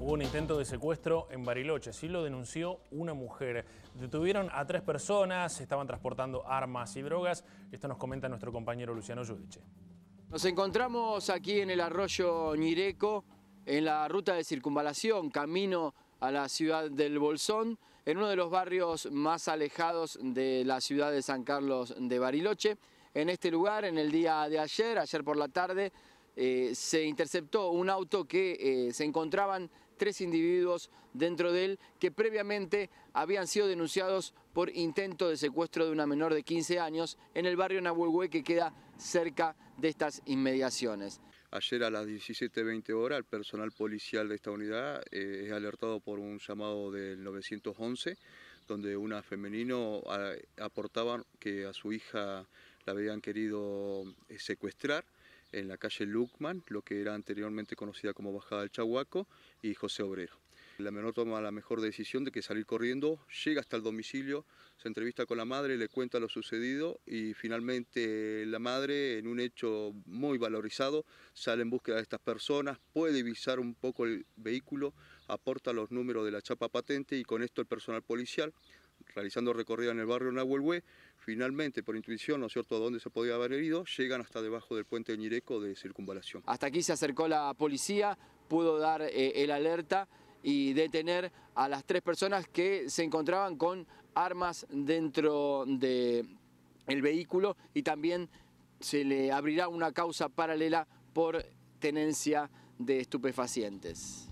Hubo un intento de secuestro en Bariloche, así lo denunció una mujer. Detuvieron a tres personas, estaban transportando armas y drogas. Esto nos comenta nuestro compañero Luciano Yudiche. Nos encontramos aquí en el arroyo Ñireco, en la ruta de circunvalación, camino a la ciudad del Bolsón, en uno de los barrios más alejados de la ciudad de San Carlos de Bariloche. En este lugar, en el día de ayer, ayer por la tarde, eh, se interceptó un auto que eh, se encontraban tres individuos dentro de él que previamente habían sido denunciados por intento de secuestro de una menor de 15 años en el barrio Nahuelhue que queda cerca de estas inmediaciones. Ayer a las 17.20 horas el personal policial de esta unidad eh, es alertado por un llamado del 911 donde una femenino ah, aportaba que a su hija la habían querido secuestrar en la calle Lucman, lo que era anteriormente conocida como Bajada del Chahuaco, y José Obrero. La menor toma la mejor decisión de que salir corriendo, llega hasta el domicilio, se entrevista con la madre, le cuenta lo sucedido y finalmente la madre, en un hecho muy valorizado, sale en búsqueda de estas personas, puede visar un poco el vehículo, aporta los números de la chapa patente y con esto el personal policial, realizando recorrido en el barrio Nahuelhue, finalmente por intuición, ¿no es cierto?, a dónde se podía haber herido, llegan hasta debajo del puente de Ñireco de circunvalación. Hasta aquí se acercó la policía, pudo dar eh, el alerta y detener a las tres personas que se encontraban con armas dentro del vehículo y también se le abrirá una causa paralela por tenencia de estupefacientes.